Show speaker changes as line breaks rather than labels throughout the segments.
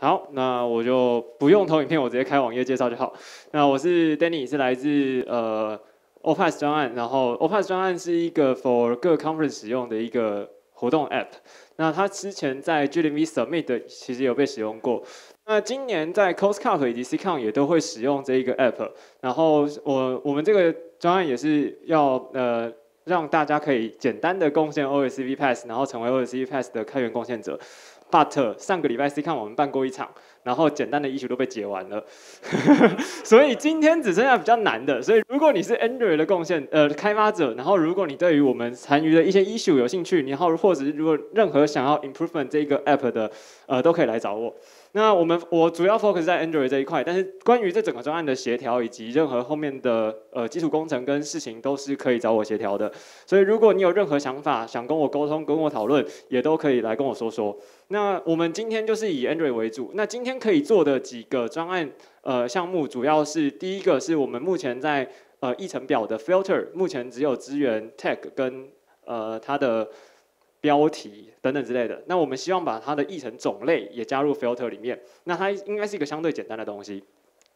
好，那我就不用投影片，我直接开网页介绍就好。那我是 Danny，是来自呃 Opus 专案，然后 Opus 专案是一个 for 各 conference 使用的一个活动 App。那它之前在 g d v Submit 其实有被使用过。那今年在 Coscut 以及 CCon 也都会使用这一个 App。然后我我们这个专案也是要呃让大家可以简单的贡献 OSV Pass，然后成为 OSV Pass 的开源贡献者。But 上个礼拜 C 看我们办过一场，然后简单的 issue 都被解完了，所以今天只剩下比较难的。所以如果你是 Android 的贡献，呃，开发者，然后如果你对于我们残余的一些 issue 有兴趣，然后或者是如果任何想要 improvement 这个 app 的，呃，都可以来找我。那我们我主要 focus 在 Android 这一块，但是关于这整个专案的协调以及任何后面的呃基础工程跟事情都是可以找我协调的。所以如果你有任何想法想跟我沟通、跟我讨论，也都可以来跟我说说。那那我们今天就是以 Android 为主。那今天可以做的几个专案呃项目，主要是第一个是我们目前在呃议程表的 Filter，目前只有支援 Tag 跟呃它的标题等等之类的。那我们希望把它的议程种类也加入 Filter 里面。那它应该是一个相对简单的东西。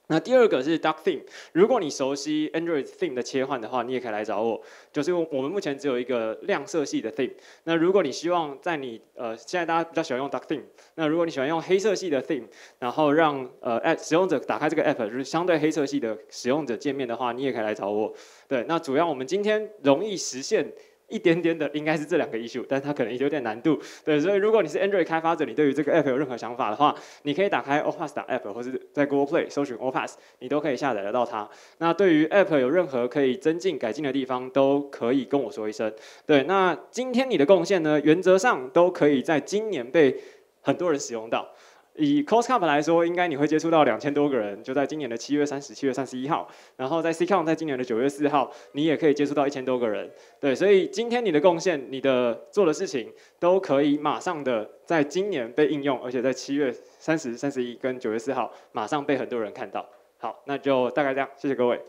那第二个是 Dark Theme，如果你熟悉 Android Theme 的切换的话，你也可以来找我。就是我们目前只有一个亮色系的 Theme。那如果你希望在你呃现在大家比较喜欢用 Dark Theme，那如果你喜欢用黑色系的 Theme，然后让呃 App 使用者打开这个 App，就是相对黑色系的使用者界面的话，你也可以来找我。对，那主要我们今天容易实现。一点点的应该是这两个 issue，但它可能也有点难度。对，所以如果你是 Android 开发者，你对于这个 app 有任何想法的话，你可以打开 o p a s 打 app，或是在 Google Play 搜寻 o p a s 你都可以下载得到它。那对于 app 有任何可以增进、改进的地方，都可以跟我说一声。对，那今天你的贡献呢，原则上都可以在今年被很多人使用到。以 Coscup 来说，应该你会接触到两千多个人，就在今年的七月三十、七月三十一号。然后在 CCon 在今年的九月四号，你也可以接触到一千多个人。对，所以今天你的贡献、你的做的事情，都可以马上的在今年被应用，而且在七月三十三十一跟九月四号马上被很多人看到。好，那就大概这样，谢谢各位。